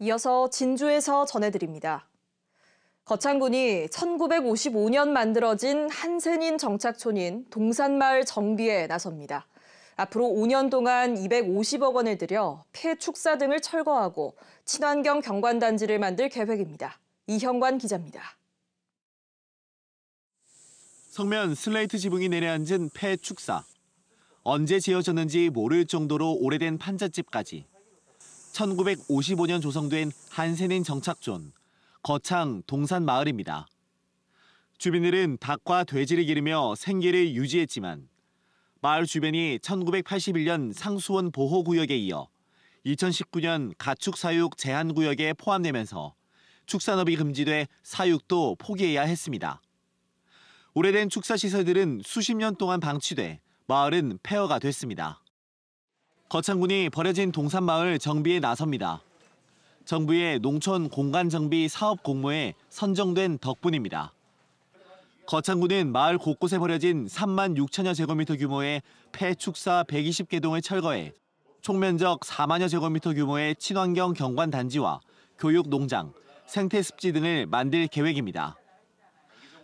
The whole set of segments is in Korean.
이어서 진주에서 전해드립니다. 거창군이 1955년 만들어진 한센인 정착촌인 동산마을 정비에 나섭니다. 앞으로 5년 동안 250억 원을 들여 폐 축사 등을 철거하고 친환경 경관단지를 만들 계획입니다. 이형관 기자입니다. 성면 슬레이트 지붕이 내려앉은 폐 축사. 언제 지어졌는지 모를 정도로 오래된 판잣집까지 1955년 조성된 한센인 정착촌, 거창 동산마을입니다. 주민들은 닭과 돼지를 기르며 생계를 유지했지만 마을 주변이 1981년 상수원 보호구역에 이어 2019년 가축사육 제한구역에 포함되면서 축산업이 금지돼 사육도 포기해야 했습니다. 오래된 축사시설들은 수십 년 동안 방치돼 마을은 폐허가 됐습니다. 거창군이 버려진 동산마을 정비에 나섭니다. 정부의 농촌 공간 정비 사업 공모에 선정된 덕분입니다. 거창군은 마을 곳곳에 버려진 3만 6천여 제곱미터 규모의 폐축사 120개 동을 철거해 총면적 4만여 제곱미터 규모의 친환경 경관 단지와 교육 농장, 생태 습지 등을 만들 계획입니다.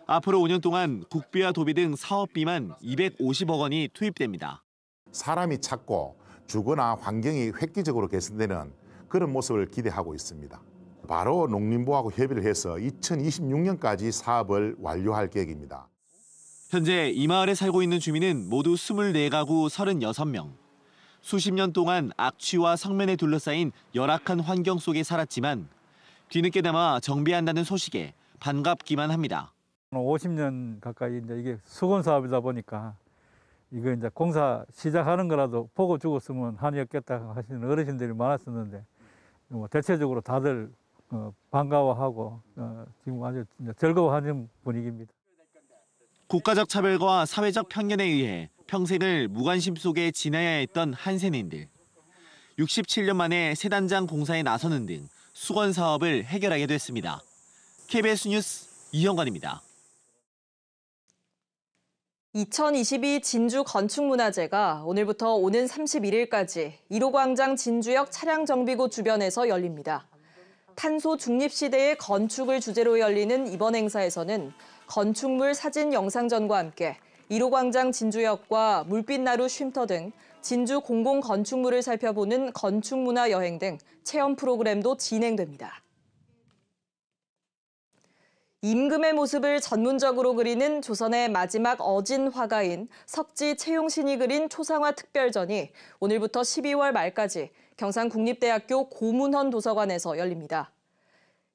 앞으로 5년 동안 국비와 도비 등 사업비만 250억 원이 투입됩니다. 사람이 찾고 주거나 환경이 획기적으로 개선되는 그런 모습을 기대하고 있습니다. 바로 농림부하고 협의를 해서 2026년까지 사업을 완료할 계획입니다. 현재 이 마을에 살고 있는 주민은 모두 24가구 36명. 수십 년 동안 악취와 성면에 둘러싸인 열악한 환경 속에 살았지만 뒤늦게나아 정비한다는 소식에 반갑기만 합니다. 50년 가까이 이제 이게 수건 사업이다 보니까 이거 이제 공사 시작하는 거라도 보고 죽었으면 한이었겠다 하시는 어르신들이 많았었는데 뭐 대체적으로 다들 어, 반가워하고 어, 지금 아주 즐거워하는 분위기입니다. 국가적 차별과 사회적 편견에 의해 평생을 무관심 속에 지내야 했던 한센인들. 67년 만에 세단장 공사에 나서는 등 수건 사업을 해결하게 됐습니다. KBS 뉴스 이영관입니다. 2022 진주 건축문화제가 오늘부터 오는 31일까지 1호 광장 진주역 차량정비구 주변에서 열립니다. 탄소 중립 시대의 건축을 주제로 열리는 이번 행사에서는 건축물 사진 영상전과 함께 1호 광장 진주역과 물빛나루 쉼터 등 진주 공공 건축물을 살펴보는 건축문화 여행 등 체험 프로그램도 진행됩니다. 임금의 모습을 전문적으로 그리는 조선의 마지막 어진 화가인 석지 채용신이 그린 초상화 특별전이 오늘부터 12월 말까지 경상국립대학교 고문헌 도서관에서 열립니다.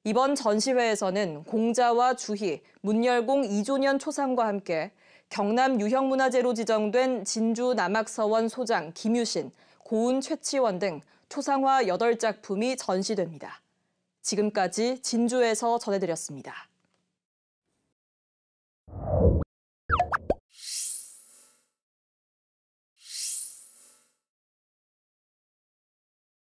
이번 전시회에서는 공자와 주희, 문열공 이조년 초상과 함께 경남 유형문화재로 지정된 진주 남학서원 소장 김유신, 고은 최치원 등 초상화 8작품이 전시됩니다. 지금까지 진주에서 전해드렸습니다.